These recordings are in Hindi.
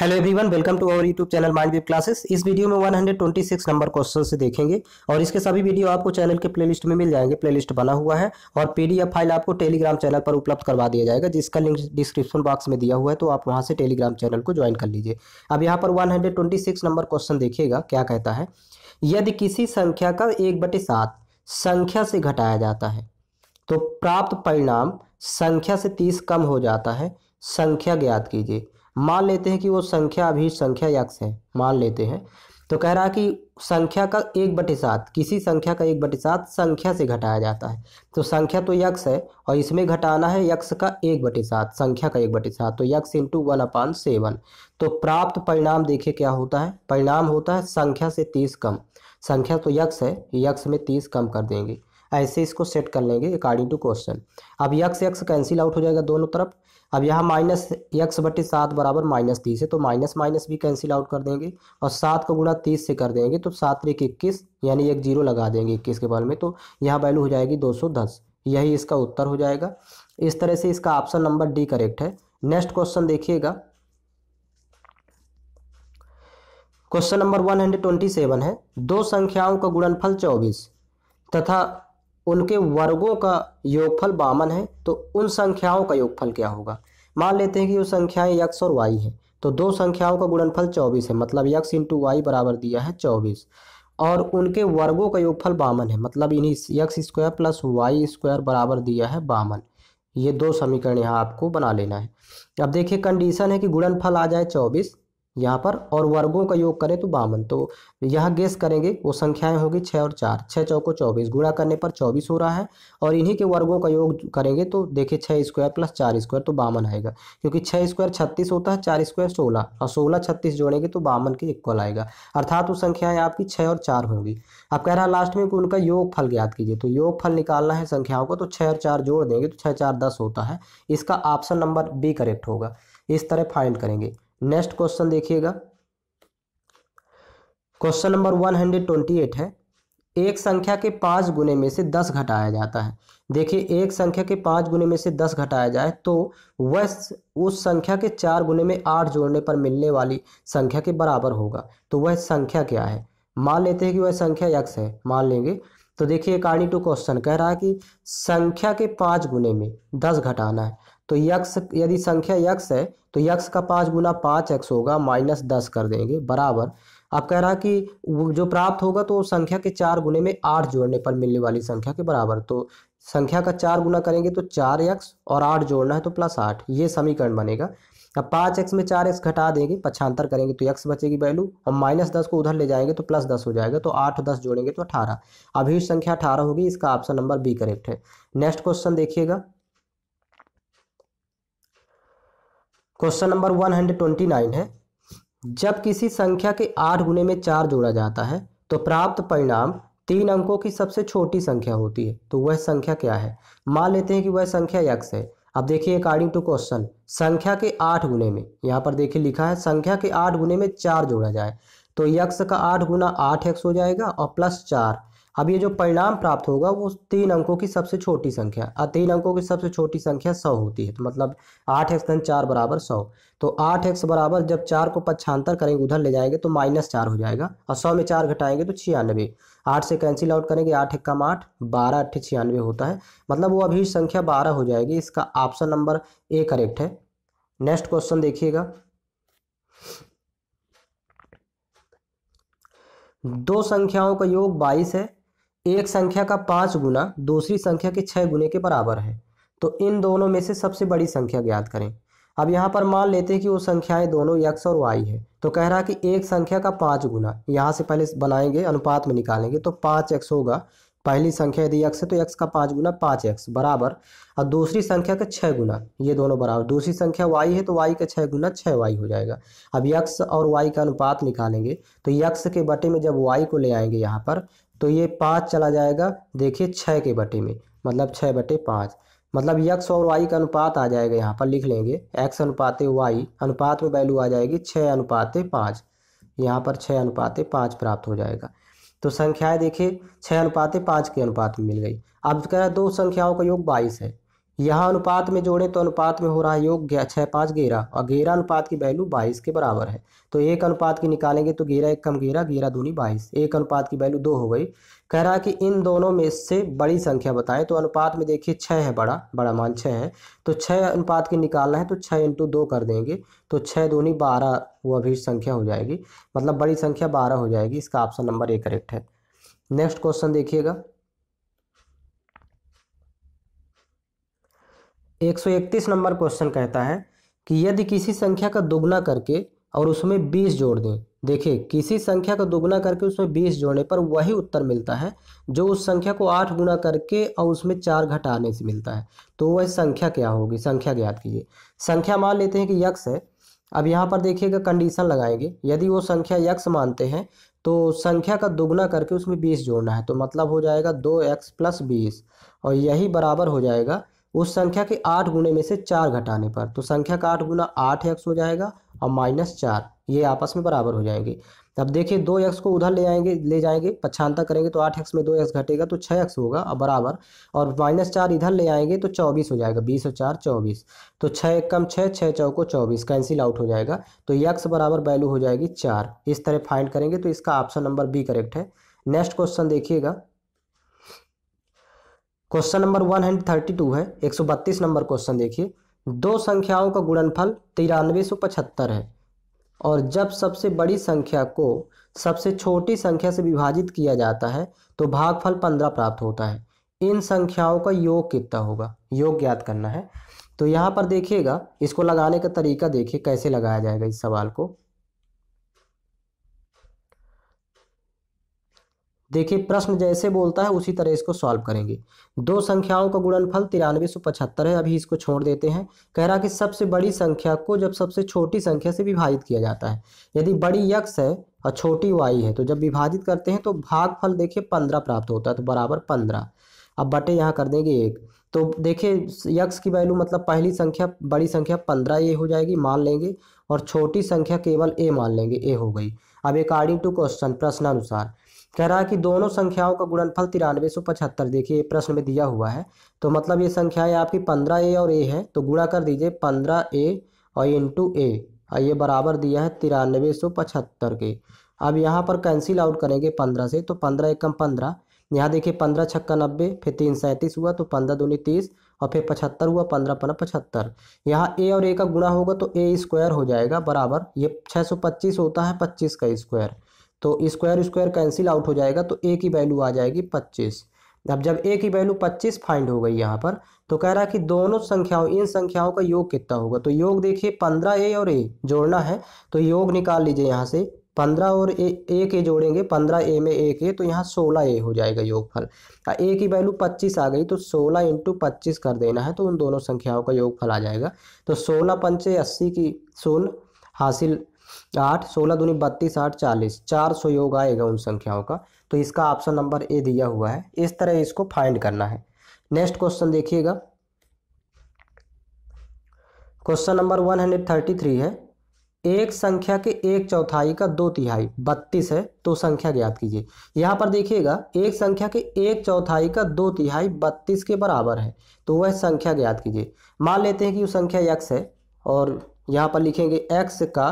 hello everyone welcome to our YouTube channel mind web classes इस वीडियो में 126 नंबर क्वेश्चन से देखेंगे और इसके सभी वीडियो आपको चैनल के प्लेलिस्ट में मिल जाएंगे प्लेलिस्ट बना हुआ है और पीडीएफ फाइल आपको टेलीग्राम चैनल पर उपलब्ध करवा दिया जाएगा जिसका लिंक डिस्क्रिप्शन बॉक्स में दिया हुआ है तो आप वहाँ से टेलीग्राम चैनल को ज्वाइन कर लीजिए अब यहाँ पर वन नंबर क्वेश्चन देखिएगा क्या कहता है यदि किसी संख्या का एक बटे संख्या से घटाया जाता है तो प्राप्त परिणाम संख्या से तीस कम हो जाता है संख्या ज्ञात कीजिए मान लेते हैं कि वो संख्या अभी संख्या यक्ष है मान लेते हैं तो कह रहा है कि संख्या का एक बटे सात किसी संख्या का एक बटे सात संख्या से घटाया जाता है तो संख्या तो यक्ष है और इसमें घटाना है यक्ष का एक बटे सात संख्या का एक बटे सात तो यक्ष इंटू वन अपान सेवन तो प्राप्त परिणाम देखिए क्या होता है परिणाम होता है संख्या से तीस कम संख्या तो यक्ष है यक्ष में तीस कम कर देंगे ऐसे इसको सेट कर लेंगे अकॉर्डिंग टू क्वेश्चन अब यक्ष यक्ष कैंसिल आउट हो जाएगा दोनों तरफ अब यहाँ माइनस एक्स बटे सात बराबर माइनस तीस है तो माइनस माइनस भी कैंसिल आउट कर देंगे और सात को गुणा तीस से कर देंगे तो सात तरीक इक्कीस यानी एक जीरो लगा देंगे इक्कीस के बाल में तो यहाँ वैल्यू हो जाएगी दो सौ दस यही इसका उत्तर हो जाएगा इस तरह से इसका ऑप्शन नंबर डी करेक्ट है नेक्स्ट क्वेश्चन देखिएगा क्वेश्चन नंबर वन है दो संख्याओं का गुणनफल चौबीस तथा उनके वर्गों का योगफल बामन है तो उन संख्याओं का योगफल क्या होगा मान लेते हैं कि वो संख्याएं यक्स और वाई हैं तो दो संख्याओं का गुणनफल चौबीस है मतलब यक्स इंटू वाई बराबर दिया है चौबीस और उनके वर्गों का योगफल बामन है मतलब इन्हीं x square plus y square बराबर दिया है बामन ये दो समीकरण यहाँ आपको बना लेना है अब देखिए कंडीशन है कि गुणनफल आ जाए चौबीस यहाँ पर और वर्गों का योग करें तो बावन तो यह गेस करेंगे वो संख्याएं होगी छः और चार छः चौको चौबीस गुणा करने पर चौबीस हो रहा है और इन्हीं के वर्गों का योग करेंगे तो देखिए छः स्क्वायर प्लस चार स्क्वायर तो बावन आएगा क्योंकि छः स्क्वायर छत्तीस होता है चार स्क्वायर सोलह और सोलह छत्तीस जोड़ेंगे तो बावन के इक्वल आएगा अर्थात वो संख्याएँ आपकी छः और चार होंगी अब कह रहा है लास्ट में उनका योग फल ज्ञात कीजिए तो योग फल निकालना है संख्याओं को तो छः और चार जोड़ देंगे तो छः चार दस होता है इसका ऑप्शन नंबर बी करेक्ट होगा इस तरह फाइंड करेंगे नेक्स्ट क्वेश्चन देखिएगा question number one hundred twenty eight है एक संख्या के पांच गुने में से दस घटाया जाता है देखिए एक संख्या के पांच गुने में से दस घटाया जाए तो वह उस संख्या के चार गुने में आठ जोड़ने पर मिलने वाली संख्या के बराबर होगा तो वह संख्या क्या है मान लेते हैं कि वह संख्या यक्स है मान लेंगे तो देखिए अकॉर्डिंग टू क्वेश्चन कह रहा है कि संख्या के पांच गुने में दस घटाना है तो यक्स यदि संख्या यक्स है तो यक्स का पाँच गुना पाँच एक्स होगा माइनस दस कर देंगे बराबर आप कह रहा कि जो प्राप्त होगा तो संख्या के चार गुने में आठ जोड़ने पर मिलने वाली संख्या के बराबर तो संख्या का चार गुना करेंगे तो चार एक्स और आठ जोड़ना है तो प्लस आठ ये समीकरण बनेगा अब पाँच एक्स में चार एक्स घटा देंगे पछांतर करेंगे तो यक्स बचेगी वैल्यू और माइनस दस को उधर ले जाएंगे तो प्लस दस हो जाएगा तो आठ दस जोड़ेंगे तो अठारह अभी संख्या अठारह होगी इसका ऑप्शन नंबर बी करेक्ट है नेक्स्ट क्वेश्चन देखिएगा question number one hundred twenty nine है जब किसी संख्या के आठ गुने में चार जोड़ा जाता है तो प्राप्त परिणाम तीन अंकों की सबसे छोटी संख्या होती है तो वह संख्या क्या है मान लेते हैं कि वह संख्या यक्स है अब देखिए अकॉर्डिंग टू क्वेश्चन संख्या के आठ गुने में यहाँ पर देखिए लिखा है संख्या के आठ गुने में चार जोड़ा जाए तो यक्स का आठ गुना आठ एक्स हो जाएगा और प्लस चार अब ये जो परिणाम प्राप्त होगा वो तीन अंकों की सबसे छोटी संख्या और तीन अंकों की सबसे छोटी संख्या सौ होती है तो मतलब आठ एक्स धन चार बराबर सौ तो आठ एक्स बराबर जब चार को पच्छांतर करेंगे उधर ले जाएंगे तो माइनस चार हो जाएगा और सौ में चार घटाएंगे तो छियानवे आठ से कैंसिल आउट करेंगे आठ एक कम आठ बारह अट्ठे छियानवे होता है मतलब वो अभी संख्या बारह हो जाएगी इसका ऑप्शन नंबर ए करेक्ट है नेक्स्ट क्वेश्चन देखिएगा दो संख्याओं का योग बाईस है एक संख्या का पाँच गुना दूसरी संख्या के छः गुने के बराबर है तो इन दोनों में से सबसे बड़ी संख्या ज्ञात करें अब यहाँ पर मान लेते हैं कि वो संख्याएं दोनों यक्स और वाई है तो कह रहा है कि एक संख्या का पाँच गुना यहाँ से पहले बनाएंगे अनुपात में निकालेंगे तो पाँच एक्स होगा पहली संख्या यदि एक्स है तो एक्स का पाँच गुना पाँच एक्स बराबर और दूसरी संख्या का छः गुना ये दोनों बराबर दूसरी संख्या वाई है तो वाई का छः गुना छः वाई हो जाएगा अब यक्स और वाई का अनुपात निकालेंगे तो यक्स के बटे में जब वाई को ले आएंगे यहाँ पर तो ये पाँच चला जाएगा देखिए छः के बटे में मतलब छः बटे पाँच मतलब यक्स और वाई का अनुपात आ जाएगा यहाँ पर लिख लेंगे एक्स अनुपात वाई अनुपात में वैल्यू आ जाएगी छः अनुपात पाँच यहाँ पर छः अनुपात पाँच प्राप्त हो जाएगा तो संख्याएं देखिए छः अनुपात पाँच के अनुपात में मिल गई अब कह दो संख्याओं का योग बाईस है यहाँ अनुपात में जोड़े तो अनुपात में हो रहा है योग छः पाँच गेरा और गेरा अनुपात की वैल्यू बाईस के बराबर है तो एक अनुपात की निकालेंगे तो गेरा एक कम गेरा गेरा दूनी बाईस एक अनुपात की वैल्यू दो हो गई कह रहा है कि इन दोनों में से बड़ी संख्या बताएं तो अनुपात में देखिए छः है बड़ा बड़ा मान छः है तो छः अनुपात की निकालना है तो छः इंटू दो कर देंगे तो छः दूनी बारह वो अभी संख्या हो जाएगी मतलब बड़ी संख्या बारह हो जाएगी इसका ऑप्शन नंबर ए करेक्ट है नेक्स्ट क्वेश्चन देखिएगा 131 नंबर क्वेश्चन कहता है कि यदि किसी संख्या का दोगुना करके और उसमें 20 जोड़ दें देखिए किसी संख्या का दोगुना करके उसमें 20 जोड़ने पर वही उत्तर मिलता है जो उस संख्या को आठ गुना करके और उसमें चार घटाने से मिलता है तो वह संख्या क्या होगी संख्या ज्ञात कीजिए संख्या मान लेते हैं कि यक्स है अब यहाँ पर देखिएगा कंडीशन लगाएंगे यदि वो संख्या यक्स मानते हैं तो संख्या का दोगुना करके उसमें बीस जोड़ना है तो मतलब हो जाएगा दो एक्स प्लस बीस और यही बराबर हो जाएगा उस संख्या के आठ गुणे में से चार घटाने पर तो संख्या का आठ गुना आठ एक्स हो जाएगा और माइनस चार ये आपस में बराबर हो जाएंगे अब देखिए दो एक्स को उधर ले जाएंगे ले जाएंगे पक्षांतर करेंगे तो आठ एक्स में दो एक्स घटेगा तो छः एक्स होगा अब बराबर और माइनस चार इधर ले आएंगे तो चौबीस हो जाएगा बीस और चार चौबीस तो छः एक कम छः छः चौको चौबीस कैंसिल आउट हो जाएगा तो यक्स बराबर वैल्यू हो जाएगी चार इस तरह फाइंड करेंगे तो इसका ऑप्शन नंबर बी करेक्ट है नेक्स्ट क्वेश्चन देखिएगा question number one hundred thirty two है एक सौ बत्तीस नंबर क्वेश्चन देखिए दो संख्याओं का गुणनफल तिरानवे सौ पचहत्तर है और जब सबसे बड़ी संख्या को सबसे छोटी संख्या से विभाजित किया जाता है तो भागफल पंद्रह प्राप्त होता है इन संख्याओं का योग कितना होगा योग ज्ञात करना है तो यहाँ पर देखिएगा इसको लगाने का तरीका देखिए कैसे लगाया जाएगा इस सवाल को देखिए प्रश्न जैसे बोलता है उसी तरह इसको सॉल्व करेंगे दो संख्याओं का गुणनफल तिरानवे सौ पचहत्तर है अभी इसको छोड़ देते हैं कह रहा कि सबसे बड़ी संख्या को जब सबसे छोटी संख्या से विभाजित किया जाता है यदि बड़ी यक्स है और छोटी वाई है तो जब विभाजित करते हैं तो भागफल देखिए पंद्रह प्राप्त होता है तो बराबर पंद्रह अब बटे यहाँ कर देंगे एक तो देखिए यक्ष की वैल्यू मतलब पहली संख्या बड़ी संख्या पंद्रह ए हो जाएगी मान लेंगे और छोटी संख्या केवल ए मान लेंगे ए हो गई अब अकॉर्डिंग टू क्वेश्चन प्रश्नानुसार कह रहा है कि दोनों संख्याओं का गुणनफल तिरानवे सौ पचहत्तर देखिए प्रश्न में दिया हुआ है तो मतलब ये संख्याएं आपकी पंद्रह ए और ए है तो गुणा कर दीजिए पंद्रह ए और इंटू ए और ये बराबर दिया है तिरानवे सौ पचहत्तर के अब यहाँ पर कैंसिल आउट करेंगे पंद्रह से तो पंद्रह एकम पंद्रह यहाँ देखिए पंद्रह छक्का नब्बे फिर तीन सैंतीस हुआ तो पंद्रह दूनी तीस और फिर पचहत्तर हुआ पंद्रह पंद्रह पचहत्तर यहाँ ए और ए का गुणा होगा तो ए स्क्वायर हो जाएगा बराबर ये छः सौ पच्चीस होता है पच्चीस का स्क्वायर तो स्क्वायर स्क्वायर कैंसिल आउट हो जाएगा तो ए की वैल्यू आ जाएगी पच्चीस अब जब ए की वैल्यू पच्चीस फाइंड हो गई यहाँ पर तो कह रहा है कि दोनों संख्याओं इन संख्याओं का योग कितना होगा तो योग देखिए पंद्रह ए और ए जोड़ना है तो योग निकाल लीजिए यहाँ से पंद्रह और ए एक ए जोड़ेंगे पंद्रह ए में एक ए तो यहाँ सोलह ए हो जाएगा योगफल ए की वैल्यू पच्चीस आ गई तो सोलह इंटू पच्चीस कर देना है तो उन दोनों संख्याओं का योगफल आ जाएगा तो सोलह पंचे अस्सी की शून्य हासिल आठ सोलह दूनी बत्तीस आठ चालीस चार सौ योग आएगा उन संख्याओं का तो इसका ऑप्शन नंबर ए दिया हुआ है इस तरह इसको फाइंड करना है नेक्स्ट क्वेश्चन देखिएगा question number one hundred thirty three है एक संख्या के एक चौथाई का दो तिहाई बत्तीस है तो संख्या ज्ञात कीजिए यहाँ पर देखिएगा एक संख्या के एक चौथाई का दो तिहाई बत्तीस के बराबर है तो वह संख्या ज्ञात कीजिए मान लेते हैं कि वो संख्या यक्स है और यहाँ पर लिखेंगे एक्स का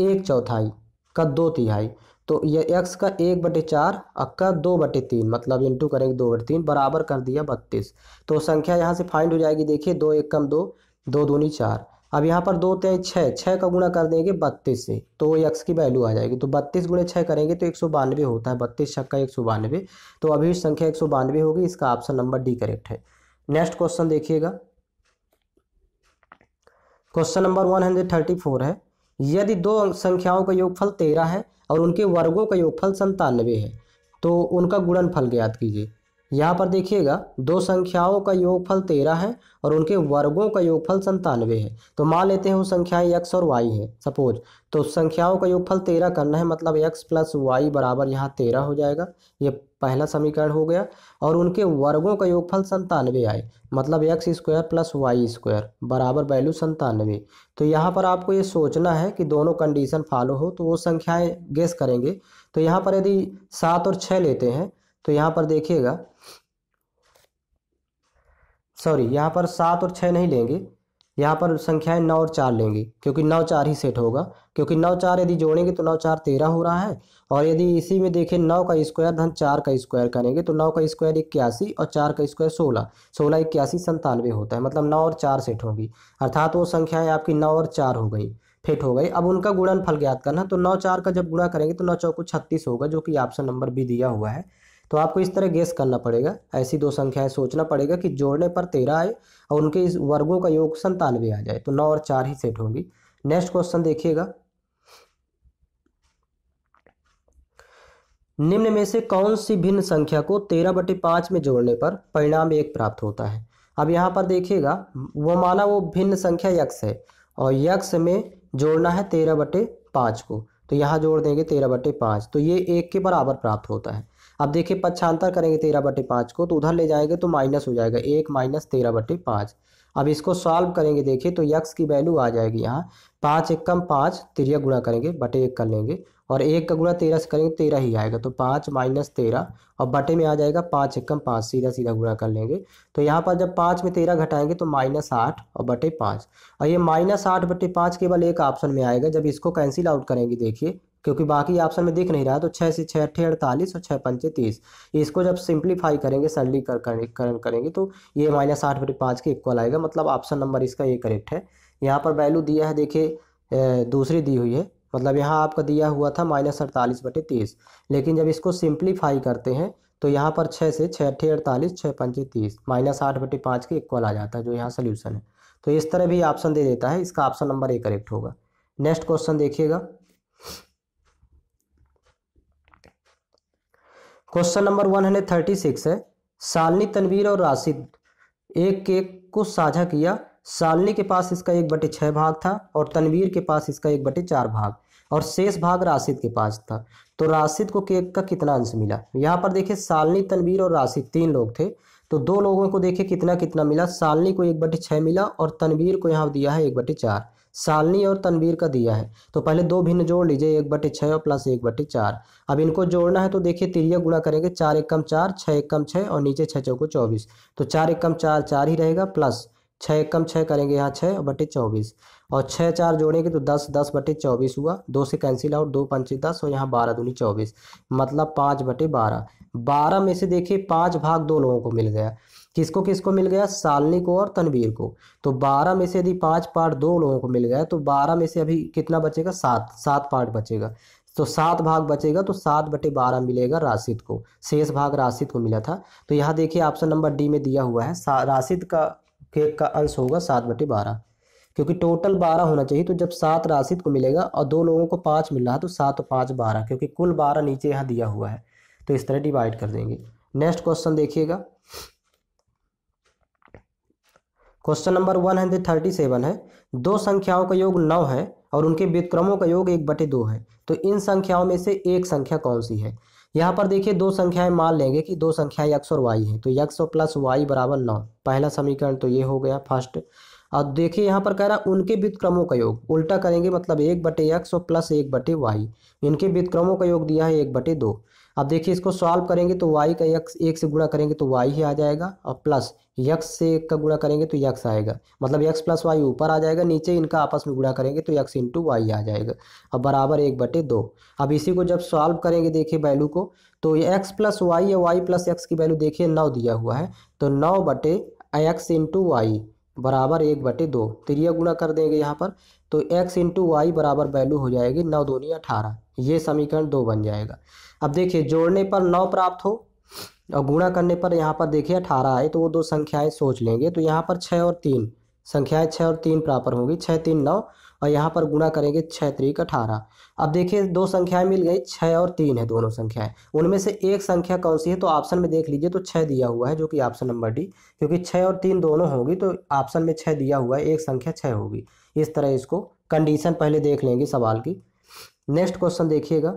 एक चौथाई का दो तिहाई तो ये एक्स का एक बटे चार अक्का दो बटे तीन मतलब इंटू करेंगे दो बटे तीन बराबर कर दिया बत्तीस तो संख्या यहाँ से फाइंड हो जाएगी देखिए दो एक कम दो दो दूनी चार अब यहाँ पर दो तेईस छः छः का गुणा कर देंगे बत्तीस से तो एक्स की वैल्यू आ जाएगी तो बत्तीस गुणे छः करेंगे तो एक सौ बानवे होता है बत्तीस छक्का एक सौ बानवे तो अभी संख्या एक सौ बानवे होगी इसका ऑप्शन नंबर डी करेक्ट है नेक्स्ट क्वेश्चन देखिएगा question number one hundred thirty four है यदि दो संख्याओं का योगफल तेरह है और उनके वर्गों का योगफल संतानवे है तो उनका गुणनफल ज्ञात कीजिए यहाँ पर देखिएगा दो संख्याओं का योगफल तेरह है और उनके वर्गों का योगफल संतानवे है तो मान लेते हैं वो संख्याएं एक्स और वाई है सपोज तो संख्याओं का योगफल तेरह करना है मतलब एक्स प्लस वाई बराबर यहाँ तेरह हो जाएगा ये पहला समीकरण हो गया और उनके वर्गों का योगफल संतानवे आए मतलब x square plus y square बराबर वैल्यू संतानवे तो यहाँ पर आपको ये सोचना है कि दोनों कंडीशन फॉलो हो तो वो संख्याएं गेस करेंगे तो यहाँ पर यदि सात और छः लेते हैं तो यहाँ पर देखिएगा सॉरी यहाँ पर सात और छः नहीं लेंगे यहाँ पर संख्याएं नौ और चार लेंगे क्योंकि नौ चार ही सेट होगा क्योंकि नौ चार यदि जोड़ेंगे तो नौ चार तेरह हो रहा है और यदि इसी में देखें नौ का स्क्वायर धन चार का स्क्वायर करेंगे तो नौ का स्क्वायर इक्यासी और चार का स्क्वायर सोलह सोलह इक्यासी संतानवे होता है मतलब नौ और चार सेट होगी अर्थात वो संख्याएँ आपकी नौ और चार हो गई फिट हो गई अब उनका गुणनफल ज्ञात करना तो नौ चार का जब गुणा करेंगे तो नौ चौक छत्तीस होगा जो कि ऑप्शन नंबर भी दिया हुआ है तो आपको इस तरह गेस करना पड़ेगा ऐसी दो संख्याएं सोचना पड़ेगा कि जोड़ने पर तेरह आए और उनके इस वर्गों का योग संतानवे आ जाए तो नौ और चार ही सेट होंगी नेक्स्ट क्वेश्चन देखिएगा निम्न में से कौन सी भिन्न संख्या को तेरह बटे पांच में जोड़ने पर परिणाम एक प्राप्त होता है अब यहाँ पर देखिएगा वो माना वो भिन्न संख्या यक्ष है और यक्ष में जोड़ना है तेरह बटे पांच को तो यहां जोड़ देंगे तेरह बटे पांच तो ये एक के बराबर प्राप्त होता है अब देखिए पक्षांतर करेंगे तेरह बटे पाँच को तो उधर ले जाएंगे तो माइनस हो जाएगा एक माइनस तेरह बटे पाँच अब इसको सॉल्व करेंगे देखिए तो यक्स की वैल्यू आ जाएगी यहाँ पाँच एक कम पाँच तिरिया गुणा करेंगे बटे एक कर लेंगे और एक का गुणा तेरह से करेंगे तेरह ही आएगा तो पाँच माइनस तेरह और बटे में आ जाएगा पाँच एक कम पाँच सीधा सीधा गुणा कर लेंगे तो यहाँ पर जब पाँच में तेरह घटाएंगे तो माइनस आठ और बटे पाँच और ये माइनस आठ बटे पाँच केवल एक ऑप्शन में आएगा जब इसको कैंसिल आउट करेंगे देखिए क्योंकि बाकी ऑप्शन में दिख नहीं रहा तो छः से छः अट्ठे अड़तालीस और छः पंचे तीस इसको जब सिंप्लीफाई करेंगे सरलीकरण कर, कर, करेंगे तो ये माइनस आठ बटे पाँच के इक्वल आएगा मतलब ऑप्शन नंबर इसका ये करेक्ट है यहाँ पर वैल्यू दिया है देखिए दूसरी दी हुई है मतलब यहाँ आपका दिया हुआ था माइनस अड़तालीस बटे तीस लेकिन जब इसको सिंप्लीफाई करते हैं तो यहाँ पर छः से छः अट्ठे अड़तालीस छः पंचे तीस माइनस आठ बटे पाँच के इक्वल आ जाता है जो यहाँ सोल्यूशन है तो इस तरह भी ऑप्शन दे देता है इसका ऑप्शन नंबर ए करेक्ट होगा नेक्स्ट क्वेश्चन देखिएगा question number one hundred thirty six है सालनी तनवीर और राशिद एक केक को साझा किया सालनी के पास इसका एक बटे छः भाग था और तनवीर के पास इसका एक बटे चार भाग और शेष भाग राशिद के पास था तो राशिद को केक का कितना अंश मिला यहाँ पर देखिए सालनी तनवीर और राशिद तीन लोग थे तो दो लोगों को देखिए कितना कितना मिला सालनी को एक बटे छः मिला और तनवीर को यहाँ दिया है एक बटे चार सालनी और तनवीर का दिया है तो पहले दो भिन्न जोड़ लीजिए एक बटे छः और प्लस एक बटे चार अब इनको जोड़ना है तो देखिए तिरिया गुणा करेंगे चार एक कम चार छः एक कम छः और नीचे छः चौको चौबीस तो चार एक कम चार चार ही रहेगा प्लस छः एक कम छः करेंगे यहाँ छः बटे चौबीस और छः चार जोड़ेंगे तो दस दस बटे चौबीस हुआ दो से कैंसिल आउट दो पंचे दस और यहाँ बारह दूनी चौबीस मतलब पाँच बटे बारह बारह में से देखिए पाँच भाग दो लोगों को मिल गया किसको किसको मिल गया सालनी को और तनवीर को तो बारह में से यदि पाँच पार्ट दो लोगों को मिल गया तो बारह में से अभी कितना बचेगा सात सात पार्ट बचेगा तो सात भाग बचेगा तो सात बटे बारह मिलेगा राशिद को शेष भाग राशिद को मिला था तो यहाँ देखिए ऑप्शन नंबर डी में दिया हुआ है राशिद का केक का अंश होगा सात बटे बारह क्योंकि टोटल बारह होना चाहिए तो जब सात राशिद को मिलेगा और दो लोगों को पाँच मिल रहा है तो सात पाँच बारह क्योंकि कुल बारह नीचे यहाँ दिया हुआ है तो इस तरह डिवाइड कर देंगे नेक्स्ट क्वेश्चन देखिएगा question number one hundred thirty seven है दो संख्याओं का योग नौ है और उनके व्युतक्रमों का योग एक बटे दो है तो इन संख्याओं में से एक संख्या कौन सी है यहाँ पर देखिए दो संख्याएं मान लेंगे कि दो संख्याएं यक्स और वाई हैं तो यक्स और प्लस वाई बराबर नौ पहला समीकरण तो ये हो गया फर्स्ट और देखिए यहाँ पर कह रहा है उनके व्युतक्रमों का योग उल्टा करेंगे मतलब एक बटे यक्स और प्लस एक बटे वाई इनके व्युतक्रमों का योग दिया है एक बटे दो अब देखिए इसको सॉल्व करेंगे तो वाई का यक्स एक से गुणा करेंगे तो वाई ही आ जाएगा और प्लस यक्स से एक का गुणा करेंगे तो यक्स आएगा मतलब यक्स प्लस वाई ऊपर आ जाएगा नीचे इनका आपस में गुणा करेंगे तो यक्स इंटू वाई आ जाएगा अब बराबर एक बटे दो अब इसी को जब सॉल्व करेंगे देखिए वैल्यू को तो ये एक्स प्लस वाई या वाई प्लस एक्स की वैल्यू देखिए नौ दिया हुआ है तो नौ बटे एक्स इंटू वाई बराबर एक बटे दो त्रिया गुणा कर देंगे यहाँ पर तो एक्स इंटू वाई बराबर वैल्यू हो जाएगी नौ दूनी अठारह ये समीकरण दो बन जाएगा अब देखिए जोड़ने पर नौ प्राप्त हो और गुणा करने पर यहाँ पर देखिए अठारह आए तो वो दो संख्याएं सोच लेंगे तो यहाँ पर छः और तीन संख्याएं छः और तीन प्राप्त होंगी छः तीन नौ और यहाँ पर गुणा करेंगे छः त्रिक अठारह अब देखिए दो संख्याएं मिल गई छः और तीन है दोनों संख्याएं उनमें से एक संख्या कौन सी है तो ऑप्शन में देख लीजिए तो छः दिया हुआ है जो कि ऑप्शन नंबर डी क्योंकि छः और तीन दोनों होगी तो ऑप्शन में छः दिया हुआ है एक संख्या छः होगी इस तरह इसको कंडीशन पहले देख लेंगे सवाल की नेक्स्ट क्वेश्चन देखिएगा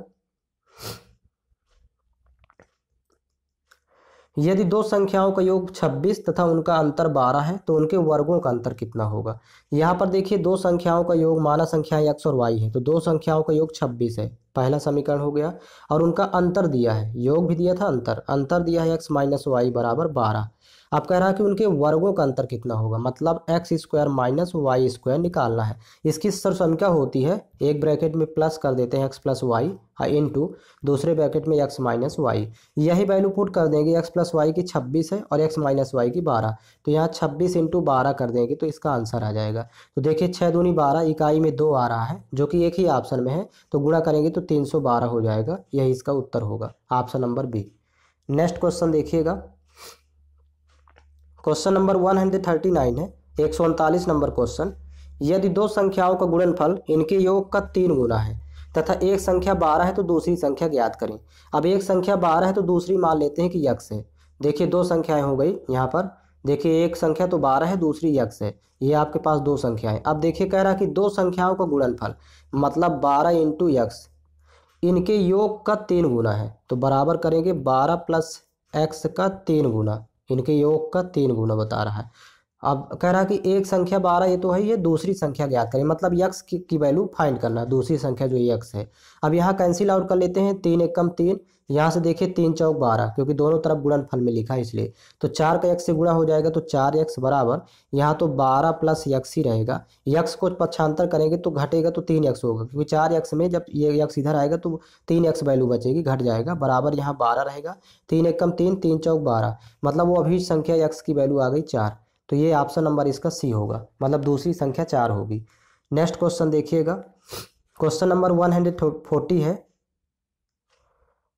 यदि दो संख्याओं का योग 26 तथा उनका अंतर 12 है तो उनके वर्गों का अंतर कितना होगा यहाँ पर देखिए दो संख्याओं का योग माना संख्या एक्स और वाई है तो दो संख्याओं का योग 26 है पहला समीकरण हो गया और उनका अंतर दिया है योग भी दिया था अंतर अंतर दिया है एक्स माइनस वाई बराबर बारह आप कह रहा है कि उनके वर्गों का अंतर कितना होगा मतलब x square minus y square निकालना है इसकी सर्वसंख्या होती है एक ब्रैकेट में प्लस कर देते हैं x plus y into दूसरे ब्रैकेट में एक्स माइनस वाई यही वैल्यू पुट कर देंगे एक्स प्लस वाई की छब्बीस है और एक्स माइनस वाई की बारह तो यहाँ छब्बीस इंटू बारह कर देंगे तो इसका आंसर आ जाएगा तो देखिए छः दूनी बारह इकाई में दो आ रहा है जो कि एक ही ऑप्शन में है तो गुणा करेंगे तो तीन सौ बारह हो जाएगा यही इसका उत्तर होगा option number B next question देखिएगा question number one hundred thirty nine है एक सौ उनतालीस नंबर क्वेश्चन यदि दो संख्याओं का गुणनफल इनके योग का तीन गुना है तथा एक संख्या बारह है तो दूसरी संख्या ज्ञात करें अब एक संख्या बारह है तो दूसरी मान लेते हैं कि यक्स है देखिए दो संख्याएं हो गई यहाँ पर देखिए एक संख्या तो बारह है दूसरी यक्स है ये आपके पास दो संख्याएं अब देखिए कह रहा है कि दो संख्याओं का गुणनफल मतलब बारह इंटू यक्स इनके योग का तीन गुना है तो बराबर करेंगे बारह प्लस एक्स का तीन गुना इनके योग का तीन गुना बता रहा है अब कह रहा है कि एक संख्या बारह ये तो है ये दूसरी संख्या ज्ञात करें मतलब यक्स की, की वैल्यू फाइंड करना दूसरी संख्या जो यक्स है अब यहाँ कैंसिल आउट कर लेते हैं तीन एक कम तीन यहाँ से देखिए तीन चौक बारह क्योंकि दोनों तरफ गुणनफल में लिखा है इसलिए तो चार का यक्स से गुणा हो जाएगा तो चार यक्स बराबर यहाँ तो बारह प्लस यक्स ही रहेगा यक्स को पक्षांतर करेंगे तो घटेगा तो तीन यक्स होगा क्योंकि चार यक्स में जब ये यक्स इधर आएगा तो तीन यक्स वैल्यू बचेगी घट जाएगा बराबर यहाँ बारह रहेगा तीन एक कम तीन तीन चौक बारह मतलब वो अभी संख्या यक्स की वैल्यू आ गई चार तो ये ऑप्शन नंबर इसका सी होगा मतलब दूसरी संख्या चार होगी नेक्स्ट क्वेश्चन देखिएगा question number one hundred forty है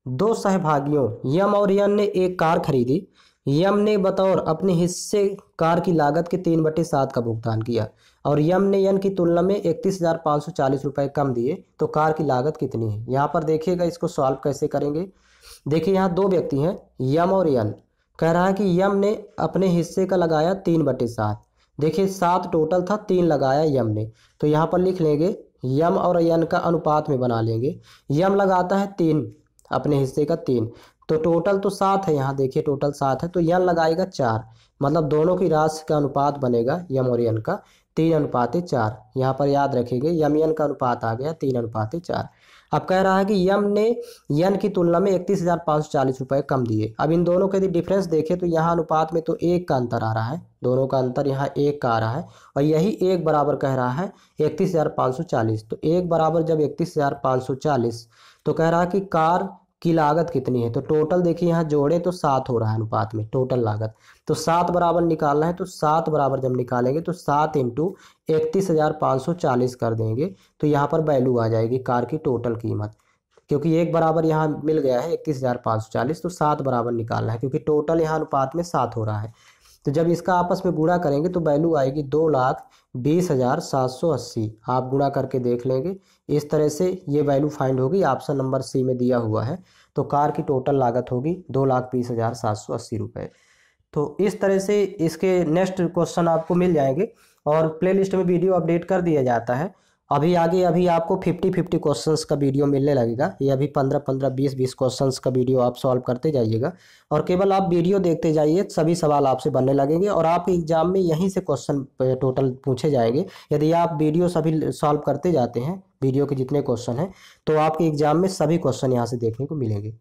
दो सहभागियों यम और यन ने एक कार खरीदी यम ने बतौर अपने हिस्से कार की लागत के तीन बटे सात का भुगतान किया और यम ने यन की तुलना में इकतीस हज़ार पाँच सौ चालीस रुपये कम दिए तो कार की लागत कितनी है यहाँ पर देखिएगा इसको सॉल्व कैसे करेंगे देखिए यहाँ दो व्यक्ति हैं यम और यन कह रहा है कि यम ने अपने हिस्से का लगाया तीन बटे सात देखिए सात टोटल था तीन लगाया यम ने तो यहाँ पर लिख लेंगे यम और यन का अनुपात में बना लेंगे यम लगाता है तीन अपने हिस्से का तीन तो टोटल तो सात है यहाँ देखिए टोटल सात है तो यन लगाएगा चार मतलब दोनों की राशि का अनुपात बनेगा यम और यन का तीन अनुपात चार यहाँ पर याद रखेंगे यम यन का अनुपात आ गया तीन अनुपात चार अब कह रहा है कि यम ने यन की तुलना में इकतीस हज़ार पाँच सौ चालीस रुपये कम दिए अब इन दोनों के यदि डिफरेंस देखें तो यहाँ अनुपात में तो एक का अंतर आ रहा है दोनों का अंतर यहाँ एक का आ रहा है और यही एक बराबर कह रहा है इकतीस हज़ार पाँच सौ चालीस तो एक बराबर जब इकतीस हज़ार पाँच सौ चालीस तो कह रहा है कि कार की लागत कितनी है तो टोटल देखिए यहाँ जोड़े तो सात हो रहा है अनुपात में टोटल लागत तो सात बराबर निकालना है तो सात बराबर जब निकालेंगे तो सात इंटू इकतीस हज़ार पाँच सौ चालीस कर देंगे तो यहाँ पर वैल्यू आ जाएगी कार की टोटल कीमत क्योंकि एक बराबर यहाँ मिल गया है इकतीस हज़ार पाँच सौ चालीस तो सात बराबर निकालना है क्योंकि टोटल यहाँ अनुपात में सात हो रहा है तो जब इसका आपस में गुणा करेंगे तो वैल्यू आएगी दो लाख बीस हज़ार सात सौ अस्सी आप गुणा करके देख लेंगे इस तरह से ये वैल्यू फाइंड होगी ऑप्शन नंबर सी में दिया हुआ है तो कार की टोटल लागत होगी दो लाख बीस हज़ार सात सौ अस्सी रुपये तो इस तरह से इसके नेक्स्ट क्वेश्चन आपको मिल जाएंगे और प्लेलिस्ट में वीडियो अपडेट कर दिया जाता है अभी आगे अभी आपको फिफ्टी फिफ्टी क्वेश्चंस का वीडियो मिलने लगेगा ये अभी पंद्रह पंद्रह बीस बीस क्वेश्चंस का वीडियो आप सॉल्व करते जाइएगा और केवल आप वीडियो देखते जाइए सभी सवाल आपसे बनने लगेंगे और आपके एग्जाम में यहीं से क्वेश्चन टोटल पूछे जाएंगे यदि आप वीडियो सभी सॉल्व करते जाते हैं वीडियो के जितने क्वेश्चन हैं तो आपके एग्जाम में सभी क्वेश्चन यहाँ से देखने को मिलेंगे